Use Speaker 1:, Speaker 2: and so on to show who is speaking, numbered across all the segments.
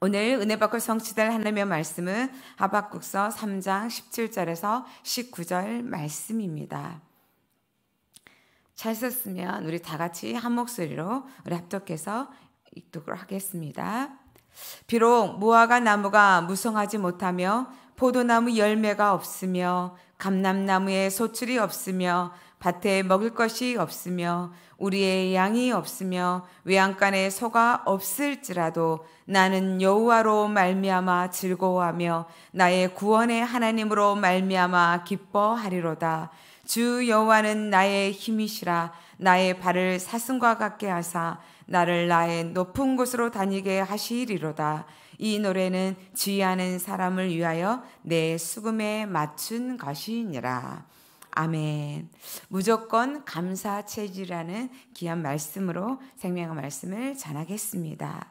Speaker 1: 오늘 은혜 받고 성취될 하나님의 말씀은 하박국서 3장 17절에서 19절 말씀입니다. 잘 썼으면 우리 다 같이 한 목소리로 우리 합독해서 읽도록 하겠습니다. 비록 무화과 나무가 무성하지 못하며 포도나무 열매가 없으며 감람나무에 소출이 없으며 밭에 먹을 것이 없으며 우리의 양이 없으며 외양간에 소가 없을지라도 나는 여호와로 말미암아 즐거워하며 나의 구원의 하나님으로 말미암아 기뻐하리로다 주 여호와는 나의 힘이시라 나의 발을 사슴과 같게 하사 나를 나의 높은 곳으로 다니게 하시리로다 이 노래는 지휘하는 사람을 위하여 내 수금에 맞춘 것이니라 아멘. 무조건 감사 체질이라는 귀한 말씀으로 생명의 말씀을 전하겠습니다.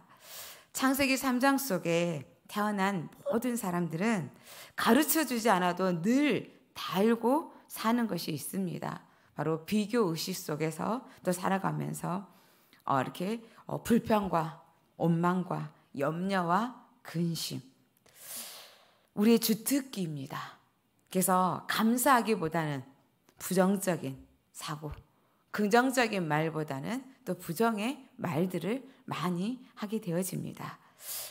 Speaker 1: 창세기 3장 속에 태어난 모든 사람들은 가르쳐 주지 않아도 늘 달고 사는 것이 있습니다. 바로 비교 의식 속에서 또 살아가면서 어, 이렇게 어, 불평과 원망과 염려와 근심 우리의 주특기입니다. 그래서 감사하기보다는 부정적인 사고, 긍정적인 말보다는 또 부정의 말들을 많이 하게 되어집니다.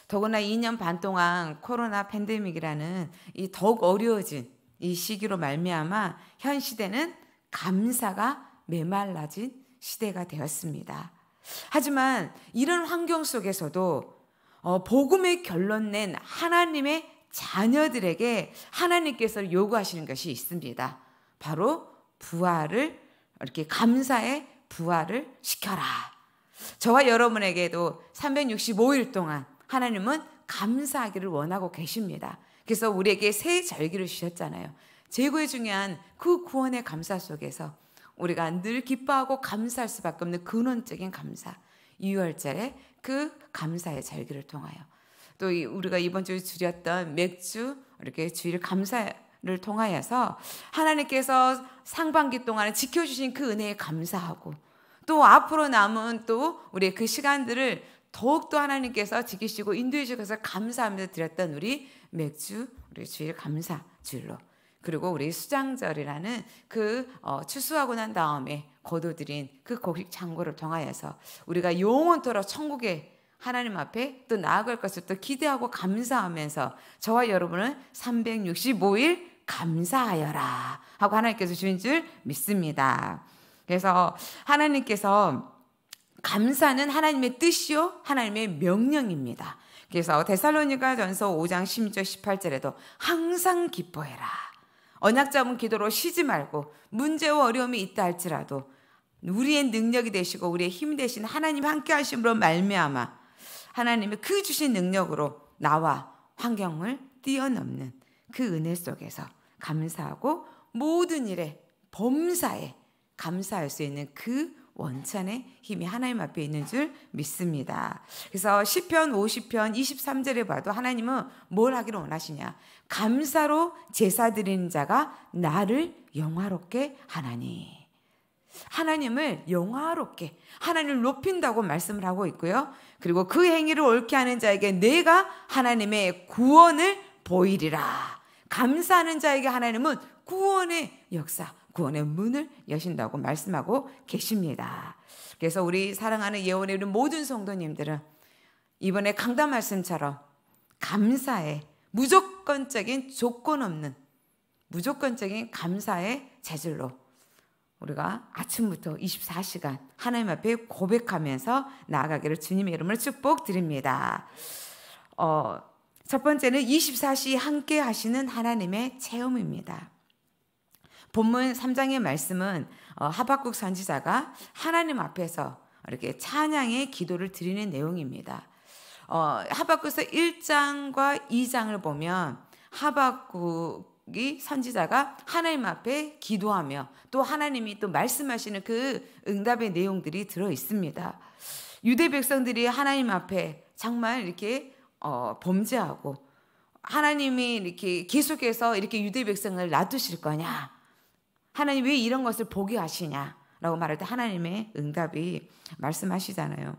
Speaker 1: 더구나 2년 반 동안 코로나 팬데믹이라는 이 더욱 어려워진 이 시기로 말미암아 현 시대는 감사가 메말라진 시대가 되었습니다. 하지만 이런 환경 속에서도 어, 복음의 결론 낸 하나님의 자녀들에게 하나님께서 요구하시는 것이 있습니다. 바로 부활을 이렇게 감사의 부활을 시켜라. 저와 여러분에게도 365일 동안 하나님은 감사하기를 원하고 계십니다. 그래서 우리에게 새 절기를 주셨잖아요. 제고 중요한 그 구원의 감사 속에서 우리가 늘 기뻐하고 감사할 수밖에 없는 근원적인 감사. 6월절에 그 감사의 절기를 통하여 또 우리가 이번 주에 줄였던 맥주 이렇게 주일 감사를 통하여서 하나님께서 상반기 동안에 지켜주신 그 은혜에 감사하고 또 앞으로 남은 또 우리의 그 시간들을 더욱더 하나님께서 지키시고 인도해 주셔서 감사하면서 드렸던 우리 맥주 우리 주일 감사 주일로 그리고 우리 수장절이라는 그 어, 추수하고 난 다음에 거둬들인 그 곡식 창고를 통하여서 우리가 영원토록 천국에 하나님 앞에 또 나아갈 것을 또 기대하고 감사하면서 저와 여러분은 365일 감사하여라 하고 하나님께서 주신 줄 믿습니다. 그래서 하나님께서 감사는 하나님의 뜻이요 하나님의 명령입니다. 그래서 데살로니가 전서 5장 16절 18절에도 항상 기뻐해라. 언약 잡은 기도로 쉬지 말고 문제와 어려움이 있다 할지라도 우리의 능력이 되시고 우리의 힘이 되신 하나님 함께 하심으로 말미암아 하나님의 그 주신 능력으로 나와 환경을 뛰어넘는 그 은혜 속에서 감사하고 모든 일에 범사에 감사할 수 있는 그 원천의 힘이 하나님 앞에 있는 줄 믿습니다. 그래서 10편, 50편, 23절에 봐도 하나님은 뭘 하기를 원하시냐. 감사로 제사 드리는 자가 나를 영화롭게 하나니. 하나님을 영화롭게 하나님을 높인다고 말씀을 하고 있고요. 그리고 그 행위를 옳게 하는 자에게 내가 하나님의 구원을 보이리라. 감사하는 자에게 하나님은 구원의 역사, 구원의 문을 여신다고 말씀하고 계십니다. 그래서 우리 사랑하는 예원의 우리 모든 성도님들은 이번에 강단 말씀처럼 감사의 무조건적인 조건 없는 무조건적인 감사의 재질로 우리가 아침부터 24시간 하나님 앞에 고백하면서 나아가기를 주님의 이름으로 축복드립니다. 어, 첫 번째는 24시 함께 하시는 하나님의 체험입니다. 본문 3장의 말씀은 어, 하박국 선지자가 하나님 앞에서 이렇게 찬양의 기도를 드리는 내용입니다. 어, 하박국서 1장과 2장을 보면 하박국 이 선지자가 하나님 앞에 기도하며 또 하나님이 또 말씀하시는 그 응답의 내용들이 들어 있습니다. 유대 백성들이 하나님 앞에 정말 이렇게 어, 범죄하고 하나님이 이렇게 계속해서 이렇게 유대 백성을 놔두실 거냐? 하나님 왜 이런 것을 보게 하시냐? 라고 말할 때 하나님의 응답이 말씀하시잖아요.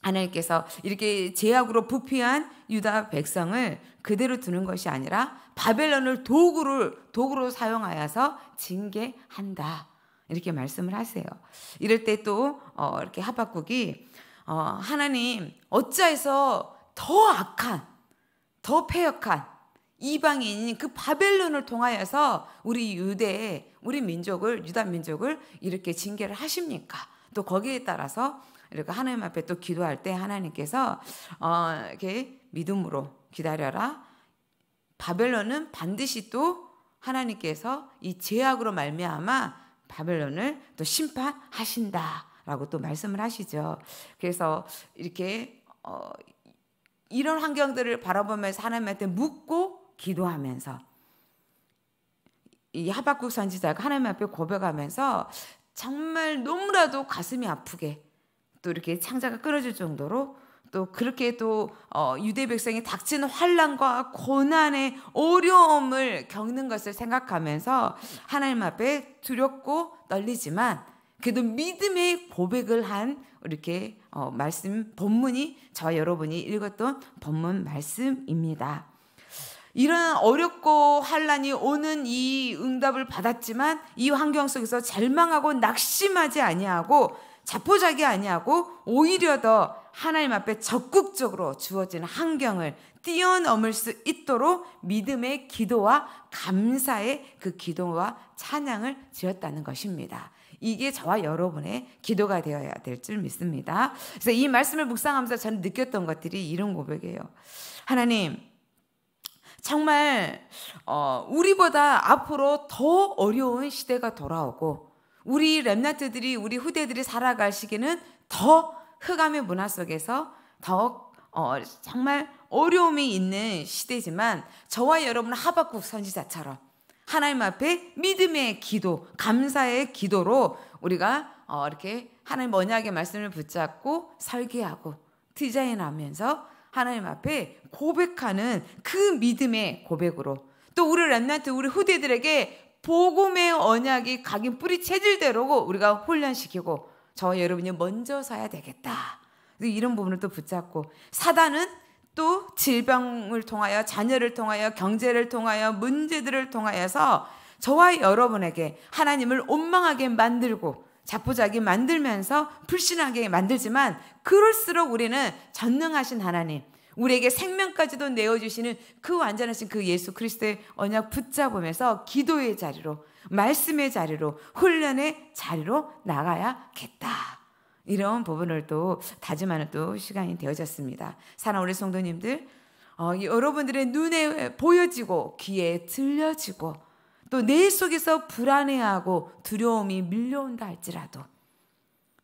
Speaker 1: 하나님께서 이렇게 제약으로 부패한 유다 백성을 그대로 두는 것이 아니라 바벨론을 도구를 도구로 사용하여서 징계한다. 이렇게 말씀을 하세요. 이럴 때또 어, 이렇게 하박국이 어, 하나님 어찌해서 더 악한, 더 패역한 이방인 그 바벨론을 통하여서 우리 유대, 우리 민족을 유다 민족을 이렇게 징계를 하십니까? 또 거기에 따라서 이렇게 하나님 앞에 또 기도할 때 하나님께서 어, 이렇게 믿음으로 기다려라. 바벨론은 반드시 또 하나님께서 이 죄악으로 말미암아 바벨론을 또 심판하신다라고 또 말씀을 하시죠. 그래서 이렇게 어, 이런 환경들을 바라보면서 하나님한테 묻고 기도하면서 이 하박국 선지자가 하나님 앞에 고백하면서 정말 너무나도 가슴이 아프게 또 이렇게 창자가 끊어질 정도로 또 그렇게 또 어, 유대 백성이 닥친 환란과 고난의 어려움을 겪는 것을 생각하면서 하나님 앞에 두렵고 떨리지만 그래도 믿음의 고백을 한 이렇게 어, 말씀 본문이 저 여러분이 읽었던 본문 말씀입니다. 이런 어렵고 환란이 오는 이 응답을 받았지만 이 환경 속에서 절망하고 낙심하지 아니하고 자포자기 아니하고 오히려 더 하나님 앞에 적극적으로 주어진 환경을 뛰어넘을 수 있도록 믿음의 기도와 감사의 그 기도와 찬양을 지었다는 것입니다. 이게 저와 여러분의 기도가 되어야 될 줄 믿습니다. 그래서 이 말씀을 묵상하면서 저는 느꼈던 것들이 이런 고백이에요. 하나님, 정말 어, 우리보다 앞으로 더 어려운 시대가 돌아오고 우리 렘나트들이 우리 후대들이 살아갈 시기는 더 흑암의 문화 속에서 더 어, 정말 어려움이 있는 시대지만 저와 여러분 하박국 선지자처럼 하나님 앞에 믿음의 기도, 감사의 기도로 우리가 어, 이렇게 하나님 언약의 말씀을 붙잡고 설계하고 디자인하면서 하나님 앞에 고백하는 그 믿음의 고백으로 또 우리 렘나트 우리 후대들에게 복음의 언약이 각인 뿌리 체질대로고 우리가 훈련시키고 저 여러분이 먼저 서야 되겠다. 이런 부분을 또 붙잡고 사단은 또 질병을 통하여 자녀를 통하여 경제를 통하여 문제들을 통하여서 저와 여러분에게 하나님을 원망하게 만들고 자포자기 만들면서 불신하게 만들지만 그럴수록 우리는 전능하신 하나님 우리에게 생명까지도 내어주시는 그 완전하신 그 예수 그리스도의 언약 붙잡으면서 기도의 자리로, 말씀의 자리로, 훈련의 자리로 나가야겠다. 이런 부분을 또 다짐하는 또 시간이 되어졌습니다. 사랑 우리 성도님들, 어, 여러분들의 눈에 보여지고 귀에 들려지고 또 내 속에서 불안해하고 두려움이 밀려온다 할지라도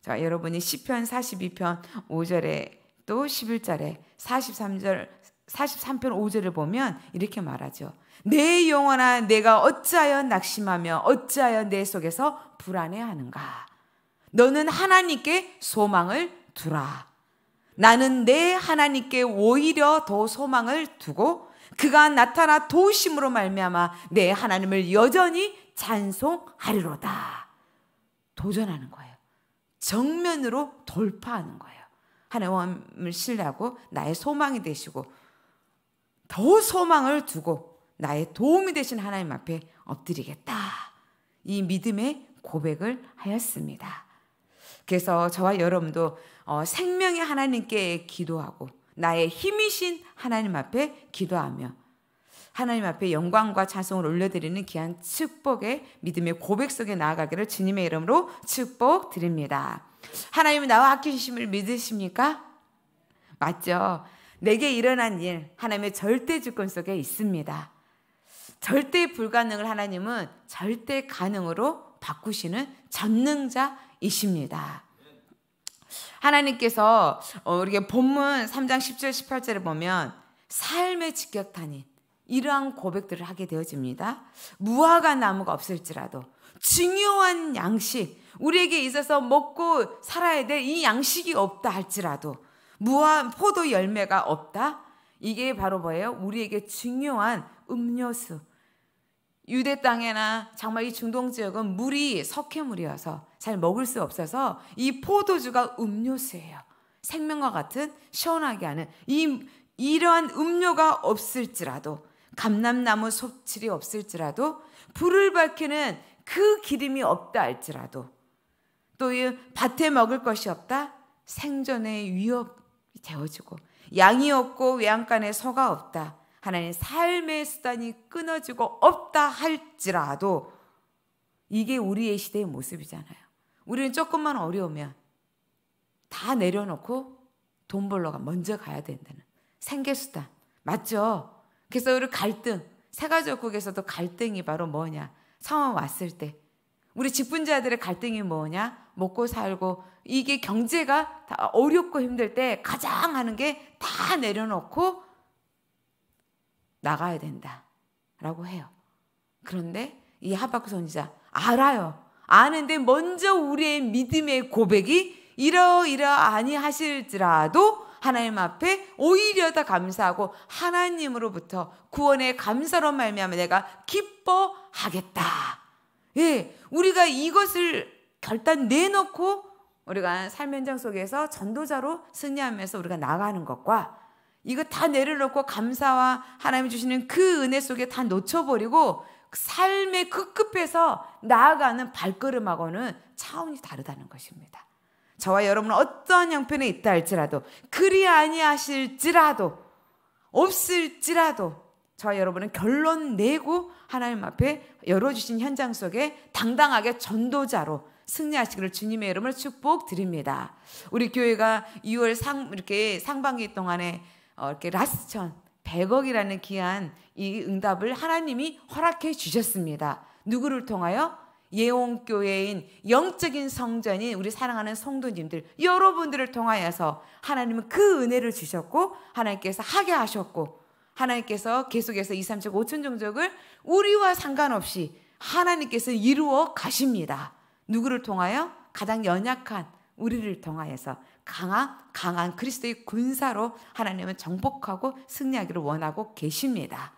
Speaker 1: 자, 여러분이 시편 42편 5절에 또 11절에 43절 43편 5절을 보면 이렇게 말하죠. 내 영혼아 내가 어찌하여 낙심하며 어찌하여 내 속에서 불안해하는가. 너는 하나님께 소망을 두라. 나는 내 하나님께 오히려 더 소망을 두고 그가 나타나 도우심으로 말미암아 내 하나님을 여전히 찬송하리로다. 도전하는 거예요. 정면으로 돌파하는 거예요. 하나님을 신뢰하고 나의 소망이 되시고 더 소망을 두고 나의 도움이 되신 하나님 앞에 엎드리겠다. 이 믿음의 고백을 하였습니다. 그래서 저와 여러분도 어, 생명의 하나님께 기도하고 나의 힘이신 하나님 앞에 기도하며 하나님 앞에 영광과 찬송을 올려드리는 귀한 축복의 믿음의 고백 속에 나아가기를 주님의 이름으로 축복드립니다. 하나님이 나와 아끼심을 믿으십니까? 맞죠. 내게 일어난 일, 하나님의 절대 주권 속에 있습니다. 절대 불가능을 하나님은 절대 가능으로 바꾸시는 전능자이십니다. 하나님께서 어, 우리가 본문 3장 10절 18절에 보면 삶의 직격탄인 이러한 고백들을 하게 되어집니다. 무화과 나무가 없을지라도 중요한 양식, 우리에게 있어서 먹고 살아야 될 이 양식이 없다 할지라도 무한 포도 열매가 없다. 이게 바로 뭐예요? 우리에게 중요한 음료수. 유대 땅에나 정말 이 중동 지역은 물이 석회물이어서 잘 먹을 수 없어서 이 포도주가 음료수예요. 생명과 같은 시원하게 하는 이 이러한 음료가 없을지라도 감람나무 속칠이 없을지라도 불을 밝히는 그 기름이 없다 할지라도 또이 밭에 먹을 것이 없다 생존의 위협이 되어지고 양이 없고 외양간에 소가 없다 하나님 삶의 수단이 끊어지고 없다 할지라도 이게 우리의 시대의 모습이잖아요. 우리는 조금만 어려우면 다 내려놓고 돈 벌러가 먼저 가야 된다는 생계수단 맞죠? 그래서 우리 갈등 세가족국에서도 갈등이 바로 뭐냐 상황 왔을 때 우리 직분자들의 갈등이 뭐냐? 먹고 살고 이게 경제가 다 어렵고 힘들 때 가장 하는 게 다 내려놓고 나가야 된다라고 해요. 그런데 이 하박국 선지자 알아요. 아는데 먼저 우리의 믿음의 고백이 이러이러아니 하실지라도 하나님 앞에 오히려 더 감사하고 하나님으로부터 구원의 감사로 말미암아 내가 기뻐하겠다. 예, 우리가 이것을 결단 내놓고 우리가 삶 현장 속에서 전도자로 승리하면서 우리가 나가는 것과 이거 다 내려놓고 감사와 하나님 주시는 그 은혜 속에 다 놓쳐버리고 삶의 급급해서 나아가는 발걸음하고는 차원이 다르다는 것입니다. 저와 여러분은 어떠한 형편에 있다 할지라도 그리 아니하실지라도 없을지라도 저와 여러분은 결론 내고 하나님 앞에 열어주신 현장 속에 당당하게 전도자로 승리하시기를 주님의 이름을 축복드립니다. 우리 교회가 6월 상 이렇게 상반기 동안에 어, 이렇게 라스천 100억이라는 귀한 이 응답을 하나님이 허락해 주셨습니다. 누구를 통하여 예원교회인 영적인 성전인 우리 사랑하는 성도님들 여러분들을 통하여서 하나님은 그 은혜를 주셨고 하나님께서 하게 하셨고 하나님께서 계속해서 2, 3적 5천 종족을 우리와 상관없이 하나님께서 이루어 가십니다. 누구를 통하여? 가장 연약한 우리를 통하여서 강한 강한 그리스도의 군사로 하나님은 정복하고 승리하기를 원하고 계십니다.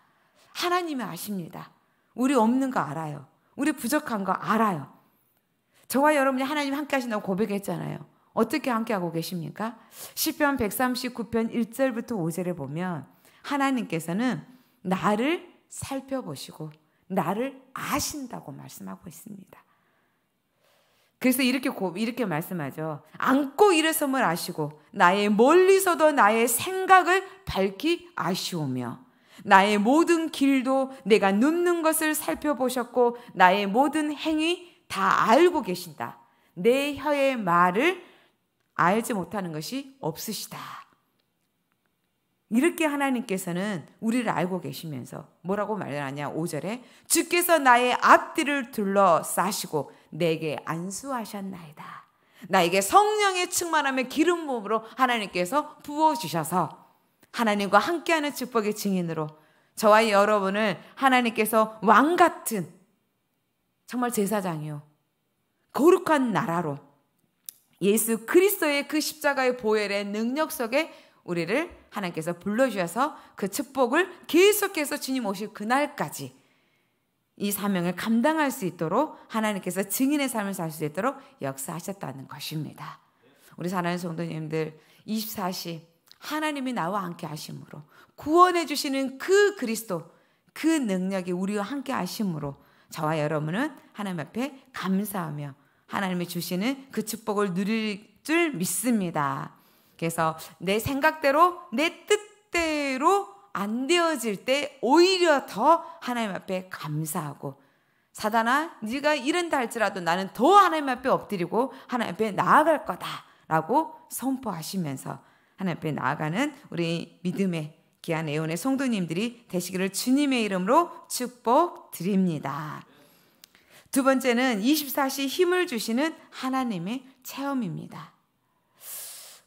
Speaker 1: 하나님이 아십니다. 우리 없는 거 알아요. 우리 부족한 거 알아요. 저와 여러분이 하나님 함께 하신다고 고백했잖아요. 어떻게 함께 하고 계십니까? 10편 139편 1절부터 5절에 보면 하나님께서는 나를 살펴보시고 나를 아신다고 말씀하고 있습니다. 그래서 이렇게 이렇게 말씀하죠. 안고 일어섬을 아시고 나의 멀리서도 나의 생각을 밝히 아시오며 나의 모든 길도 내가 눕는 것을 살펴보셨고 나의 모든 행위 다 알고 계신다. 내 혀의 말을 알지 못하는 것이 없으시다. 이렇게 하나님께서는 우리를 알고 계시면서 뭐라고 말하냐 5절에 주께서 나의 앞뒤를 둘러싸시고 내게 안수하셨나이다. 나에게 성령의 충만함의 기름 몸으로 하나님께서 부어 주셔서 하나님과 함께하는 축복의 증인으로 저와 여러분을 하나님께서 왕 같은 정말 제사장이요. 거룩한 나라로 예수 그리스도의 그 십자가의 보혈의 능력 속에 우리를 하나님께서 불러주셔서 그 축복을 계속해서 주님 오실 그날까지 이 사명을 감당할 수 있도록 하나님께서 증인의 삶을 살 수 있도록 역사하셨다는 것입니다. 우리 사랑하는 성도님들 24시 하나님이 나와 함께 하심으로 구원해 주시는 그 그리스도 그 능력이 우리와 함께 하심으로 저와 여러분은 하나님 앞에 감사하며 하나님이 주시는 그 축복을 누릴 줄 믿습니다. 그래서 내 생각대로 내 뜻대로 안 되어질 때 오히려 더 하나님 앞에 감사하고 사단아 네가 이른다 할지라도 나는 더 하나님 앞에 엎드리고 하나님 앞에 나아갈 거다라고 선포하시면서 하나님 앞에 나아가는 우리 믿음의 귀한 애원의 성도님들이 되시기를 주님의 이름으로 축복드립니다. 두 번째는 24시 힘을 주시는 하나님의 체험입니다.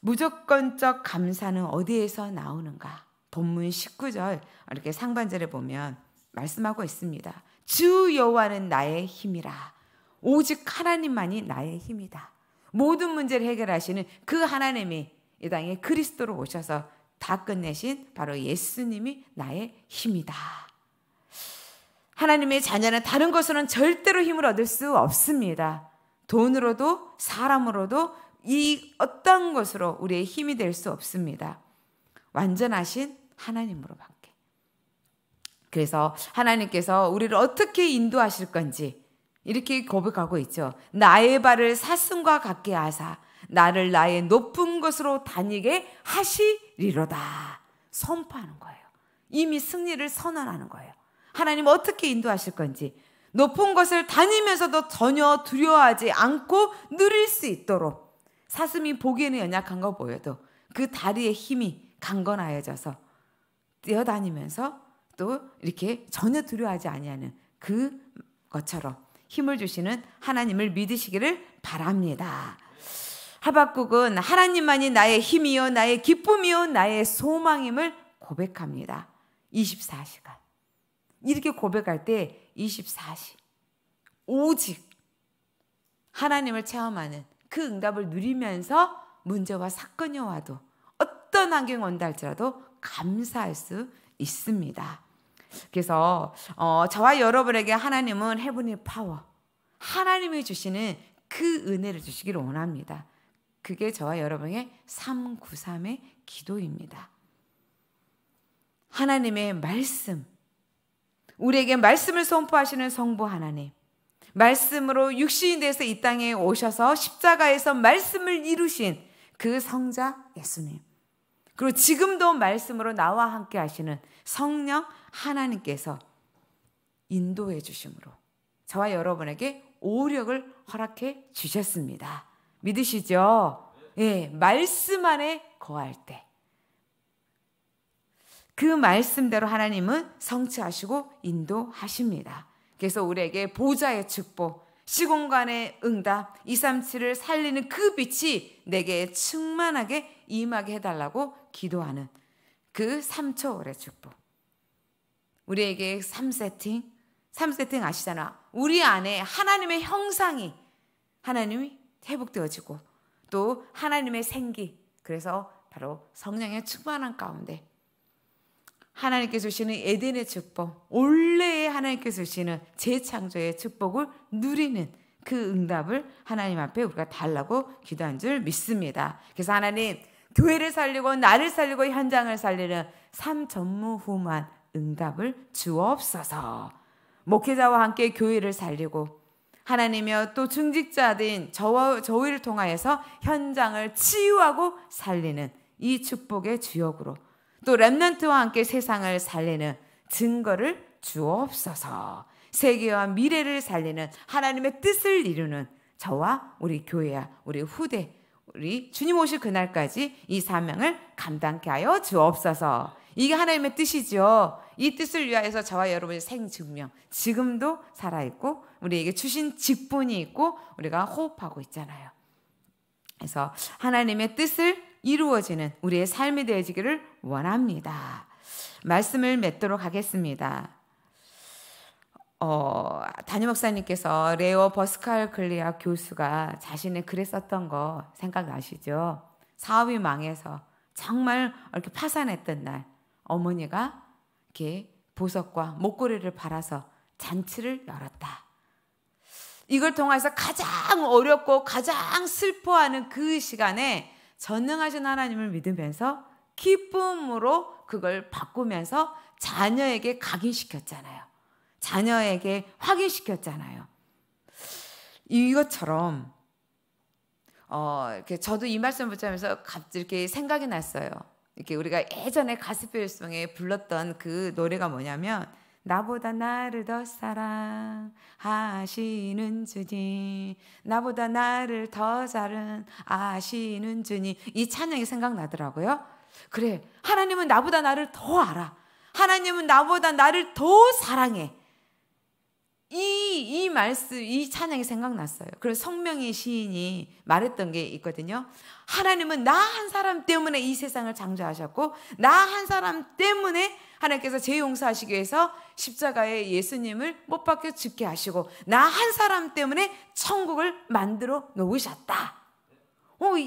Speaker 1: 무조건적 감사는 어디에서 나오는가? 본문 19절 이렇게 상반절에 보면 말씀하고 있습니다. 주 여호와는 나의 힘이라. 오직 하나님만이 나의 힘이다. 모든 문제를 해결하시는 그 하나님이 이 땅에 그리스도로 오셔서 다 끝내신 바로 예수님이 나의 힘이다. 하나님의 자녀는 다른 것으로는 절대로 힘을 얻을 수 없습니다. 돈으로도 사람으로도 이 어떤 것으로 우리의 힘이 될 수 없습니다. 완전하신 하나님으로밖에. 그래서 하나님께서 우리를 어떻게 인도하실 건지 이렇게 고백하고 있죠. 나의 발을 사슴과 같게 하사 나를 나의 높은 것으로 다니게 하시리로다. 선포하는 거예요. 이미 승리를 선언하는 거예요. 하나님 어떻게 인도하실 건지 높은 것을 다니면서도 전혀 두려워하지 않고 누릴 수 있도록 사슴이 보기에는 연약한 거 보여도 그 다리의 힘이 강건하여져서 뛰어다니면서 또 이렇게 전혀 두려워하지 아니하는 그 것처럼 힘을 주시는 하나님을 믿으시기를 바랍니다. 하박국은 하나님만이 나의 힘이요, 나의 기쁨이요, 나의 소망임을 고백합니다. 24시간. 이렇게 고백할 때 24시. 오직 하나님을 체험하는 그 응답을 누리면서 문제와 사건이 와도 어떤 환경이 온다 할지라도 감사할 수 있습니다. 그래서 어, 저와 여러분에게 하나님은 해븐의 파워, 하나님이 주시는 그 은혜를 주시기를 원합니다. 그게 저와 여러분의 393의 기도입니다. 하나님의 말씀. 우리에게 말씀을 선포하시는 성부 하나님. 말씀으로 육신이 돼서 이 땅에 오셔서 십자가에서 말씀을 이루신 그 성자 예수님. 그리고 지금도 말씀으로 나와 함께 하시는 성령 하나님께서 인도해 주심으로 저와 여러분에게 오력을 허락해 주셨습니다. 믿으시죠? 예, 말씀 안에 거할 때. 그 말씀대로 하나님은 성취하시고 인도하십니다. 그래서 우리에게 보좌의 축복, 시공간의 응답, 237을 살리는 그 빛이 내게 충만하게 임하게 해달라고 기도하는 그 3초월의 축복. 우리에게 3세팅, 3세팅 아시잖아. 우리 안에 하나님의 형상이, 하나님이 회복되어지고 또 하나님의 생기 그래서 바로 성령의 충만한 가운데 하나님께서 주시는 에덴의 축복, 원래의 하나님께서 주시는 재창조의 축복을 누리는 그 응답을 하나님 앞에 우리가 달라고 기도한 줄 믿습니다. 그래서 하나님 교회를 살리고 나를 살리고 현장을 살리는 삼전무후만 응답을 주옵소서. 목회자와 함께 교회를 살리고 하나님이여 또 중직자들인 저와 저희를 통하여서 현장을 치유하고 살리는 이 축복의 주역으로 또 렘넌트와 함께 세상을 살리는 증거를 주옵소서. 세계와 미래를 살리는 하나님의 뜻을 이루는 저와 우리 교회와 우리 후대 우리 주님 오실 그날까지 이 사명을 감당케 하여 주옵소서. 이게 하나님의 뜻이지요. 이 뜻을 위하여서 저와 여러분의 생증명 지금도 살아있고 우리에게 주신 직분이 있고 우리가 호흡하고 있잖아요. 그래서 하나님의 뜻을 이루어지는 우리의 삶이 되어지기를 원합니다. 말씀을 맺도록 하겠습니다. 어, 단임 목사님께서 레오 버스칼 글리아 교수가 자신의 글에 썼던 거 생각나시죠? 사업이 망해서 정말 이렇게 파산했던 날 어머니가 이렇게 보석과 목걸이를 팔아서 잔치를 열었다. 이걸 통해서 가장 어렵고 가장 슬퍼하는 그 시간에 전능하신 하나님을 믿으면서 기쁨으로 그걸 바꾸면서 자녀에게 각인시켰잖아요. 자녀에게 확인시켰잖아요. 이것처럼 어, 이렇게 저도 이 말씀 을 붙자면서 갑자기 생각이 났어요. 이렇게 우리가 예전에 가스펠송에 불렀던 그 노래가 뭐냐면 나보다 나를 더 사랑하시는 주님 나보다 나를 더사랑하시는 주님 이 찬양이 생각나더라고요. 그래 하나님은 나보다 나를 더 알아. 하나님은 나보다 나를 더 사랑해. 이, 이 말씀, 이 찬양이 생각났어요. 그래서 성명의 시인이 말했던 게 있거든요. 하나님은 나 한 사람 때문에 이 세상을 장자하셨고, 나 한 사람 때문에 하나님께서 제 용서하시기 위해서 십자가에 예수님을 못 박혀 죽게 하시고, 나 한 사람 때문에 천국을 만들어 놓으셨다. 오, 어, 이,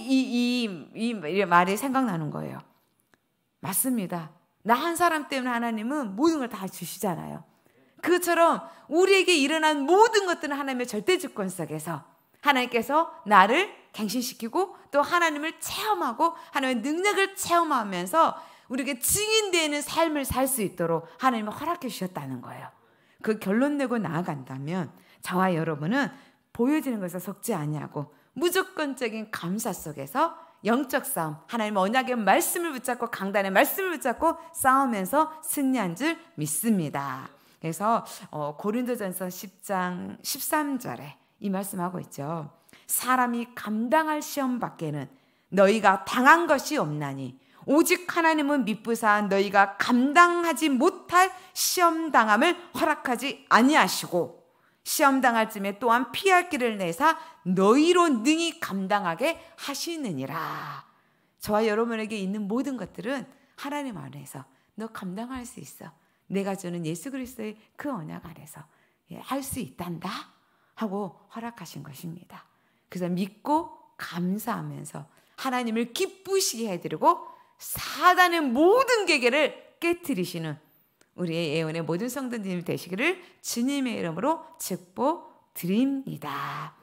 Speaker 1: 이, 이 말이 생각나는 거예요. 맞습니다. 나 한 사람 때문에 하나님은 모든 걸 다 주시잖아요. 그처럼 우리에게 일어난 모든 것들은 하나님의 절대 주권 속에서 하나님께서 나를 갱신시키고 또 하나님을 체험하고 하나님의 능력을 체험하면서 우리에게 증인되는 삶을 살 수 있도록 하나님을 허락해 주셨다는 거예요. 그 결론 내고 나아간다면 저와 여러분은 보여지는 것에 속지 아니하고 무조건적인 감사 속에서 영적 싸움, 하나님 언약의 말씀을 붙잡고 강단의 말씀을 붙잡고 싸우면서 승리한 줄 믿습니다. 그래서 어, 고린도전서 10장 13절에 이 말씀하고 있죠. 사람이 감당할 시험 밖에는 너희가 당한 것이 없나니 오직 하나님은 미쁘사 너희가 감당하지 못할 시험 당함을 허락하지 아니하시고 시험 당할 쯤에 또한 피할 길을 내사 너희로 능히 감당하게 하시느니라. 저와 여러분에게 있는 모든 것들은 하나님 안에서 너 감당할 수 있어. 내가 주는 예수 그리스도의 그 언약 아래서 예, 할수 있단다 하고 허락하신 것입니다. 그래서 믿고 감사하면서 하나님을 기쁘시게 해드리고 사단의 모든 계계를 깨뜨리시는 우리의 예언의 모든 성도님 되시기를 주님의 이름으로 축복드립니다.